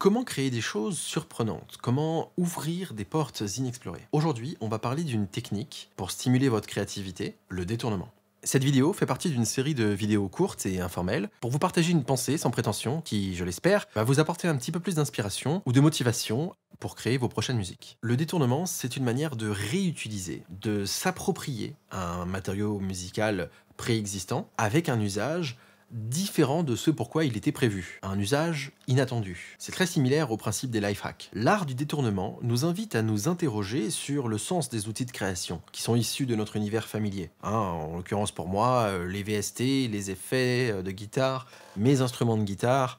Comment créer des choses surprenantes Comment ouvrir des portes inexplorées Aujourd'hui, on va parler d'une technique pour stimuler votre créativité, le détournement. Cette vidéo fait partie d'une série de vidéos courtes et informelles pour vous partager une pensée sans prétention qui, je l'espère, va vous apporter un petit peu plus d'inspiration ou de motivation pour créer vos prochaines musiques. Le détournement, c'est une manière de réutiliser, de s'approprier un matériau musical préexistant avec un usage différent de ce quoi il était prévu, un usage inattendu. C'est très similaire au principe des life L'art du détournement nous invite à nous interroger sur le sens des outils de création qui sont issus de notre univers familier. Hein, en l'occurrence pour moi, euh, les VST, les effets euh, de guitare, mes instruments de guitare,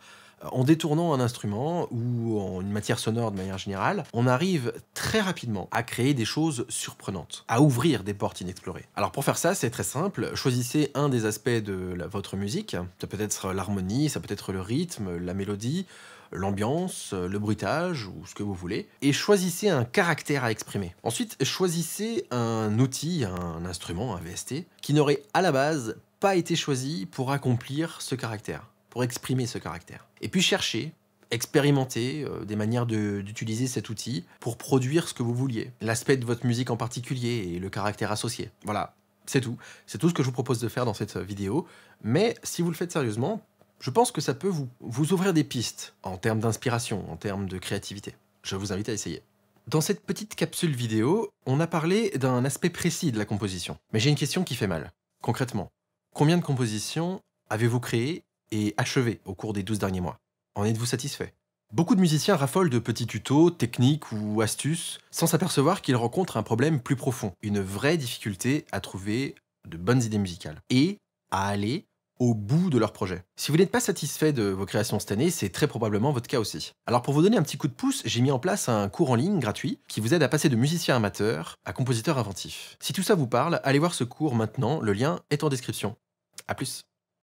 en détournant un instrument ou une matière sonore de manière générale, on arrive très rapidement à créer des choses surprenantes, à ouvrir des portes inexplorées. Alors pour faire ça, c'est très simple, choisissez un des aspects de votre musique, ça peut être l'harmonie, ça peut être le rythme, la mélodie, l'ambiance, le bruitage ou ce que vous voulez, et choisissez un caractère à exprimer. Ensuite, choisissez un outil, un instrument, un VST, qui n'aurait à la base pas été choisi pour accomplir ce caractère pour exprimer ce caractère. Et puis chercher, expérimenter euh, des manières d'utiliser cet outil pour produire ce que vous vouliez, l'aspect de votre musique en particulier et le caractère associé. Voilà, c'est tout. C'est tout ce que je vous propose de faire dans cette euh, vidéo. Mais si vous le faites sérieusement, je pense que ça peut vous, vous ouvrir des pistes en termes d'inspiration, en termes de créativité. Je vous invite à essayer. Dans cette petite capsule vidéo, on a parlé d'un aspect précis de la composition. Mais j'ai une question qui fait mal. Concrètement, combien de compositions avez-vous créées et achevé au cours des 12 derniers mois. En êtes-vous satisfait Beaucoup de musiciens raffolent de petits tutos, techniques ou astuces sans s'apercevoir qu'ils rencontrent un problème plus profond, une vraie difficulté à trouver de bonnes idées musicales et à aller au bout de leur projet. Si vous n'êtes pas satisfait de vos créations cette année, c'est très probablement votre cas aussi. Alors pour vous donner un petit coup de pouce, j'ai mis en place un cours en ligne gratuit qui vous aide à passer de musicien amateur à compositeur inventif. Si tout ça vous parle, allez voir ce cours maintenant, le lien est en description. A plus